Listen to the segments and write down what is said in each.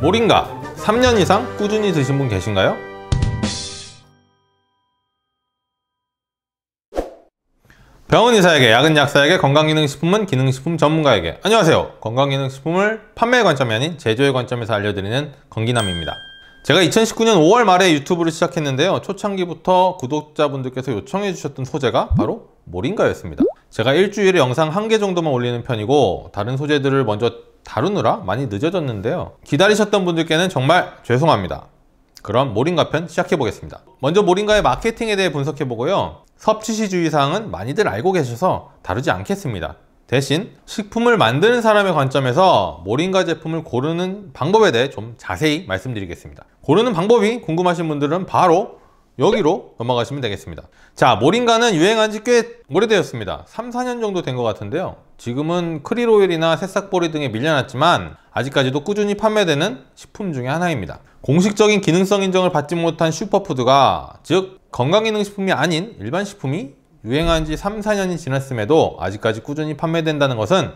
모링가 3년 이상 꾸준히 드신 분 계신가요? 병원 의사에게, 약은 약사에게, 건강기능식품은 기능식품 전문가에게 안녕하세요 건강기능식품을 판매의 관점이 아닌 제조의 관점에서 알려드리는 건기남입니다 제가 2019년 5월 말에 유튜브를 시작했는데요 초창기부터 구독자분들께서 요청해 주셨던 소재가 바로 모링가였습니다 제가 일주일에 영상 한 개 정도만 올리는 편이고 다른 소재들을 먼저 다루느라 많이 늦어졌는데요 기다리셨던 분들께는 정말 죄송합니다 그럼 모링가편 시작해 보겠습니다 먼저 모링가의 마케팅에 대해 분석해 보고요 섭취시 주의사항은 많이들 알고 계셔서 다루지 않겠습니다 대신 식품을 만드는 사람의 관점에서 모링가 제품을 고르는 방법에 대해 좀 자세히 말씀드리겠습니다 고르는 방법이 궁금하신 분들은 바로 여기로 넘어가시면 되겠습니다 자 모링가는 유행한 지 꽤 오래되었습니다 3, 4년 정도 된 것 같은데요 지금은 크릴오일이나 새싹보리 등에 밀려났지만 아직까지도 꾸준히 판매되는 식품 중의 하나입니다 공식적인 기능성 인정을 받지 못한 슈퍼푸드가 즉 건강기능식품이 아닌 일반 식품이 유행한 지 3, 4년이 지났음에도 아직까지 꾸준히 판매된다는 것은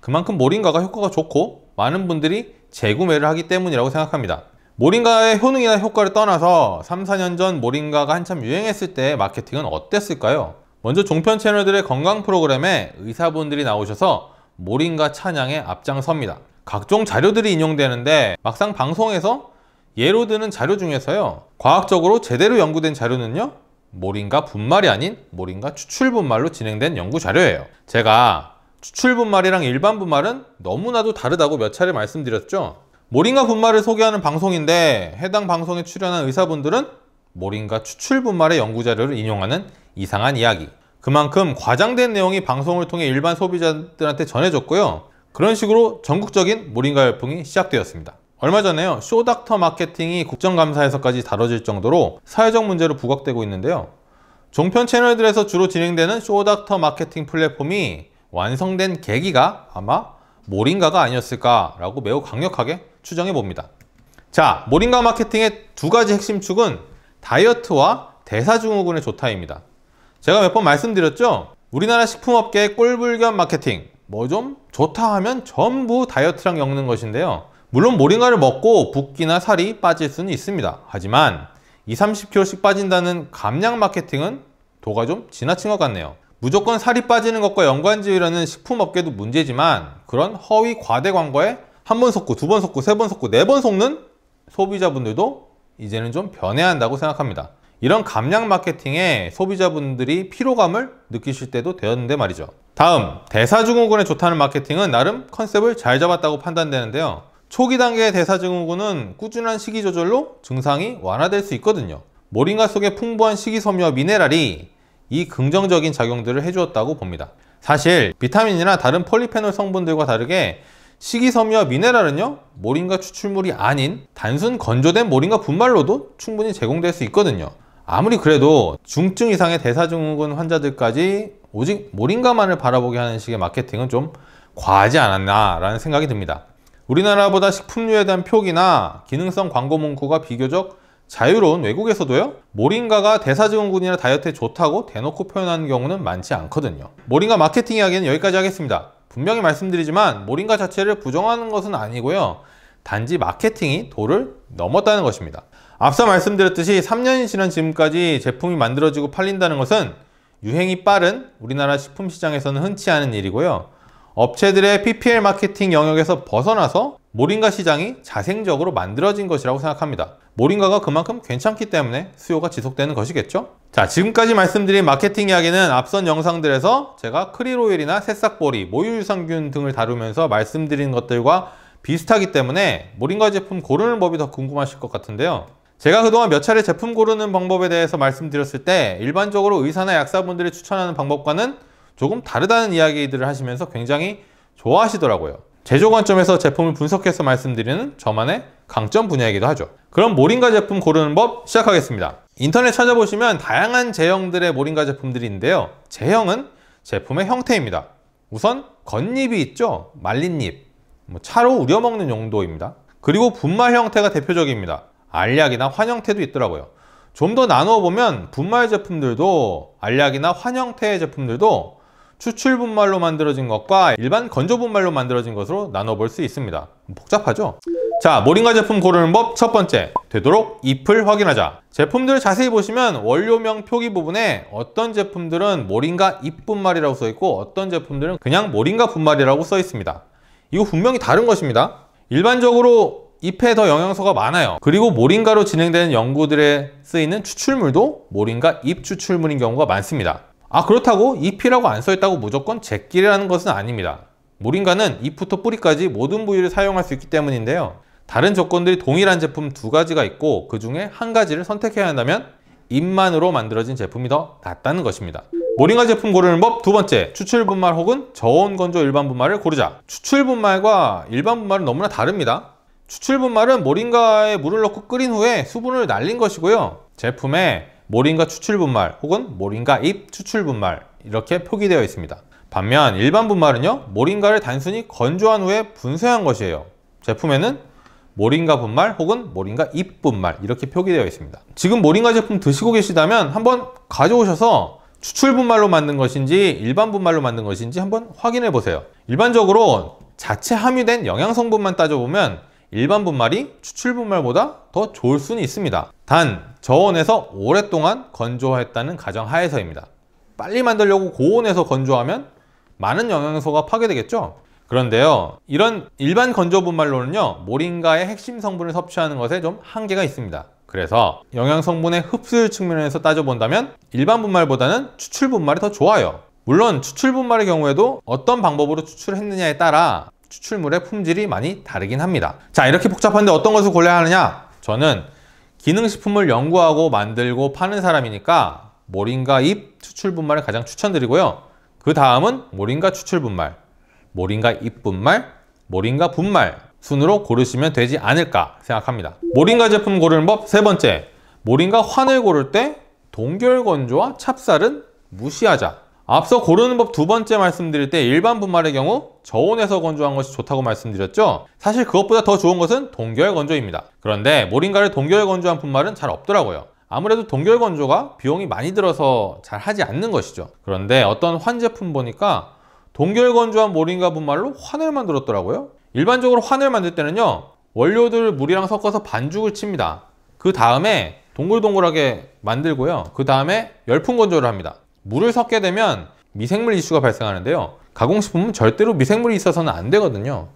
그만큼 모링가가 효과가 좋고 많은 분들이 재구매를 하기 때문이라고 생각합니다 모링가의 효능이나 효과를 떠나서 3, 4년 전 모링가가 한참 유행했을 때 마케팅은 어땠을까요? 먼저 종편 채널들의 건강 프로그램에 의사분들이 나오셔서 모링가 찬양에 앞장섭니다. 각종 자료들이 인용되는데 막상 방송에서 예로 드는 자료 중에서요. 과학적으로 제대로 연구된 자료는요. 모링가 분말이 아닌 모링가 추출 분말로 진행된 연구 자료예요. 제가 추출 분말이랑 일반 분말은 너무나도 다르다고 몇 차례 말씀드렸죠. 모링가 분말을 소개하는 방송인데 해당 방송에 출연한 의사분들은 모링가 추출 분말의 연구 자료를 인용하는 이상한 이야기. 그만큼 과장된 내용이 방송을 통해 일반 소비자들한테 전해졌고요. 그런 식으로 전국적인 모링가 열풍이 시작되었습니다. 얼마 전에요. 쇼닥터 마케팅이 국정감사에서까지 다뤄질 정도로 사회적 문제로 부각되고 있는데요. 종편 채널들에서 주로 진행되는 쇼닥터 마케팅 플랫폼이 완성된 계기가 아마 모링가가 아니었을까라고 매우 강력하게 추정해 봅니다. 자, 모링가 마케팅의 두 가지 핵심 축은 다이어트와 대사증후군의 조타입니다. 제가 몇 번 말씀드렸죠? 우리나라 식품업계의 꼴불견 마케팅 뭐 좀 좋다 하면 전부 다이어트랑 엮는 것인데요. 물론 모링가를 먹고 붓기나 살이 빠질 수는 있습니다. 하지만 20, 30kg씩 빠진다는 감량 마케팅은 도가 좀 지나친 것 같네요. 무조건 살이 빠지는 것과 연관 지으려는 식품업계도 문제지만 그런 허위 과대 광고에 한번 속고, 두 번 속고, 세 번 속고, 네 번 속는 소비자분들도 이제는 좀 변해야 한다고 생각합니다. 이런 감량 마케팅에 소비자분들이 피로감을 느끼실 때도 되었는데 말이죠. 다음, 대사증후군에 좋다는 마케팅은 나름 컨셉을 잘 잡았다고 판단되는데요. 초기 단계의 대사증후군은 꾸준한 식이 조절로 증상이 완화될 수 있거든요. 모링가 속에 풍부한 식이섬유와 미네랄이 이 긍정적인 작용들을 해주었다고 봅니다. 사실 비타민이나 다른 폴리페놀 성분들과 다르게 식이섬유와 미네랄은요 모링가 추출물이 아닌 단순 건조된 모링가 분말로도 충분히 제공될 수 있거든요 아무리 그래도 중증 이상의 대사증후군 환자들까지 오직 모링가만을 바라보게 하는 식의 마케팅은 좀 과하지 않았나 라는 생각이 듭니다 우리나라보다 식품류에 대한 표기나 기능성 광고 문구가 비교적 자유로운 외국에서도요 모링가가 대사증후군이나 다이어트에 좋다고 대놓고 표현하는 경우는 많지 않거든요 모링가 마케팅이야기는 여기까지 하겠습니다 분명히 말씀드리지만 모링가 자체를 부정하는 것은 아니고요. 단지 마케팅이 도를 넘었다는 것입니다. 앞서 말씀드렸듯이 3년이 지난 지금까지 제품이 만들어지고 팔린다는 것은 유행이 빠른 우리나라 식품 시장에서는 흔치 않은 일이고요. 업체들의 PPL 마케팅 영역에서 벗어나서 모링가 시장이 자생적으로 만들어진 것이라고 생각합니다. 모링가가 그만큼 괜찮기 때문에 수요가 지속되는 것이겠죠? 자, 지금까지 말씀드린 마케팅 이야기는 앞선 영상들에서 제가 크릴오일이나 새싹보리, 모유유산균 등을 다루면서 말씀드린 것들과 비슷하기 때문에 모링가 제품 고르는 법이 더 궁금하실 것 같은데요. 제가 그동안 몇 차례 제품 고르는 방법에 대해서 말씀드렸을 때 일반적으로 의사나 약사분들이 추천하는 방법과는 조금 다르다는 이야기들을 하시면서 굉장히 좋아하시더라고요. 제조 관점에서 제품을 분석해서 말씀드리는 저만의 강점 분야이기도 하죠. 그럼 모링가 제품 고르는 법 시작하겠습니다. 인터넷 찾아보시면 다양한 제형들의 모링가 제품들이 있는데요. 제형은 제품의 형태입니다. 우선 겉잎이 있죠. 말린 잎. 뭐 차로 우려먹는 용도입니다. 그리고 분말 형태가 대표적입니다. 알약이나 환형태도 있더라고요. 좀 더 나누어 보면 분말 제품들도 알약이나 환형태의 제품들도 추출 분말로 만들어진 것과 일반 건조 분말로 만들어진 것으로 나눠볼 수 있습니다 복잡하죠? 자, 모링가 제품 고르는 법 첫 번째, 되도록 잎을 확인하자. 제품들을 자세히 보시면 원료명 표기 부분에 어떤 제품들은 모링가 잎 분말이라고 써있고 어떤 제품들은 그냥 모링가 분말이라고 써있습니다. 이거 분명히 다른 것입니다. 일반적으로 잎에 더 영양소가 많아요. 그리고 모링가로 진행되는 연구들에 쓰이는 추출물도 모링가 잎 추출물인 경우가 많습니다. 아 그렇다고 잎이라고 안 써있다고 무조건 제끼라는 것은 아닙니다. 모링가는 잎부터 뿌리까지 모든 부위를 사용할 수 있기 때문인데요. 다른 조건들이 동일한 제품 두 가지가 있고 그 중에 한 가지를 선택해야 한다면 잎만으로 만들어진 제품이 더 낫다는 것입니다. 모링가 제품 고르는 법 두 번째, 추출 분말 혹은 저온 건조 일반 분말을 고르자. 추출 분말과 일반 분말은 너무나 다릅니다. 추출 분말은 모링가에 물을 넣고 끓인 후에 수분을 날린 것이고요. 제품에 모인과 추출 분말 혹은 모인과잎 추출 분말 이렇게 표기되어 있습니다. 반면 일반 분말은요 모인가를 단순히 건조한 후에 분쇄한 것이에요. 제품에는 모인가 분말 혹은 모인가잎 분말 이렇게 표기되어 있습니다. 지금 모인가 제품 드시고 계시다면 한번 가져오셔서 추출 분말로 만든 것인지 일반 분말로 만든 것인지 한번 확인해 보세요. 일반적으로 자체 함유된 영양 성분만 따져보면 일반 분말이 추출 분말보다 더 좋을 수는 있습니다 단 저온에서 오랫동안 건조했다는 가정하에서입니다 빨리 만들려고 고온에서 건조하면 많은 영양소가 파괴되겠죠 그런데요 이런 일반 건조 분말로는요 모링가의 핵심 성분을 섭취하는 것에 좀 한계가 있습니다 그래서 영양 성분의 흡수율 측면에서 따져본다면 일반 분말보다는 추출 분말이 더 좋아요 물론 추출 분말의 경우에도 어떤 방법으로 추출했느냐에 따라 추출물의 품질이 많이 다르긴 합니다. 자 이렇게 복잡한데 어떤 것을 골라야 하느냐? 저는 기능식품을 연구하고 만들고 파는 사람이니까 모링가 잎 추출 분말을 가장 추천드리고요. 그 다음은 모링가 추출 분말, 모링가 잎 분말, 모링가 분말 순으로 고르시면 되지 않을까 생각합니다. 모링가 제품 고르는 법 세 번째, 모링가 환을 고를 때 동결건조와 찹쌀은 무시하자. 앞서 고르는 법 두 번째 말씀드릴 때 일반 분말의 경우 저온에서 건조한 것이 좋다고 말씀드렸죠? 사실 그것보다 더 좋은 것은 동결 건조입니다. 그런데 모링가를 동결 건조한 분말은 잘 없더라고요. 아무래도 동결 건조가 비용이 많이 들어서 잘 하지 않는 것이죠. 그런데 어떤 환제품 보니까 동결 건조한 모링가 분말로 환을 만들었더라고요. 일반적으로 환을 만들 때는요. 원료들 물이랑 섞어서 반죽을 칩니다. 그 다음에 동글동글하게 만들고요. 그 다음에 열풍 건조를 합니다. 물을 섞게 되면 미생물 이슈가 발생하는데요. 가공식품은 절대로 미생물이 있어서는 안 되거든요.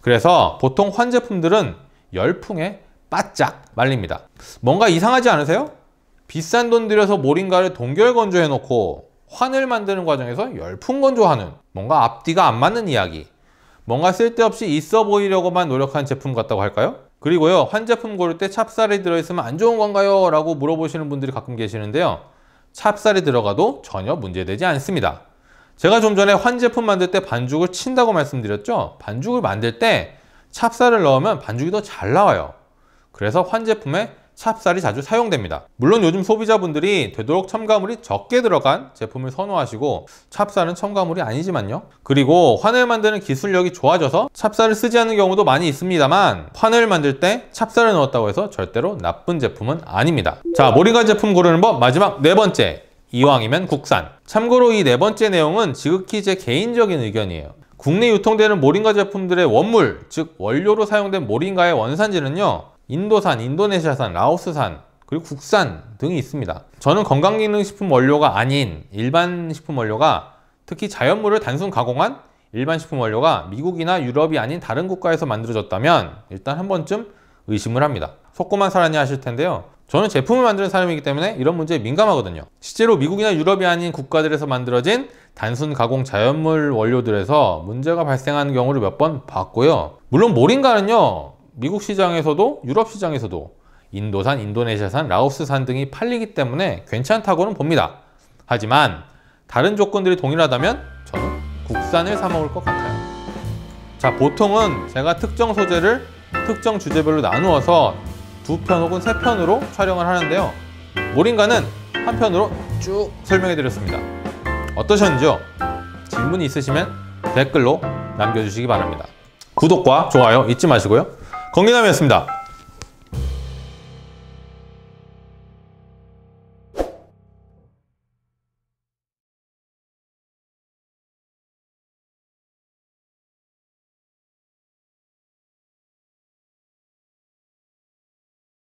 그래서 보통 환제품들은 열풍에 바짝 말립니다. 뭔가 이상하지 않으세요? 비싼 돈 들여서 모링가를 동결 건조해 놓고 환을 만드는 과정에서 열풍 건조하는 뭔가 앞뒤가 안 맞는 이야기 뭔가 쓸데없이 있어 보이려고만 노력한 제품 같다고 할까요? 그리고요 환제품 고를 때 찹쌀이 들어있으면 안 좋은 건가요? 라고 물어보시는 분들이 가끔 계시는데요 찹쌀이 들어가도 전혀 문제되지 않습니다. 제가 좀 전에 환제품 만들 때 반죽을 친다고 말씀드렸죠? 반죽을 만들 때 찹쌀을 넣으면 반죽이 더 잘 나와요. 그래서 환제품에 찹쌀이 자주 사용됩니다. 물론 요즘 소비자분들이 되도록 첨가물이 적게 들어간 제품을 선호하시고 찹쌀은 첨가물이 아니지만요. 그리고 환을 만드는 기술력이 좋아져서 찹쌀을 쓰지 않는 경우도 많이 있습니다만 환을 만들 때 찹쌀을 넣었다고 해서 절대로 나쁜 제품은 아닙니다. 자, 모리가 제품 고르는 법 마지막 네 번째 이왕이면 국산 참고로 이 네 번째 내용은 지극히 제 개인적인 의견이에요. 국내 유통되는 모링가 제품들의 원물, 즉 원료로 사용된 모링가의 원산지는요. 인도산, 인도네시아산, 라오스산, 그리고 국산 등이 있습니다. 저는 건강기능식품 원료가 아닌 일반 식품 원료가 특히 자연물을 단순 가공한 일반 식품 원료가 미국이나 유럽이 아닌 다른 국가에서 만들어졌다면 일단 한 번쯤 의심을 합니다. 속고만 살았냐 하실 텐데요. 저는 제품을 만드는 사람이기 때문에 이런 문제에 민감하거든요. 실제로 미국이나 유럽이 아닌 국가들에서 만들어진 단순 가공 자연물 원료들에서 문제가 발생하는 경우를 몇 번 봤고요. 물론 모링가는요. 미국 시장에서도 유럽 시장에서도 인도산, 인도네시아산, 라오스산 등이 팔리기 때문에 괜찮다고는 봅니다. 하지만 다른 조건들이 동일하다면 저는 국산을 사 먹을 것 같아요. 자, 보통은 제가 특정 소재를 특정 주제별로 나누어서 두 편 혹은 세 편으로 촬영을 하는데요. 모린가는 한 편으로 쭉 설명해 드렸습니다. 어떠셨는지요? 질문이 있으시면 댓글로 남겨주시기 바랍니다. 구독과 좋아요 잊지 마시고요. 건강남이었습니다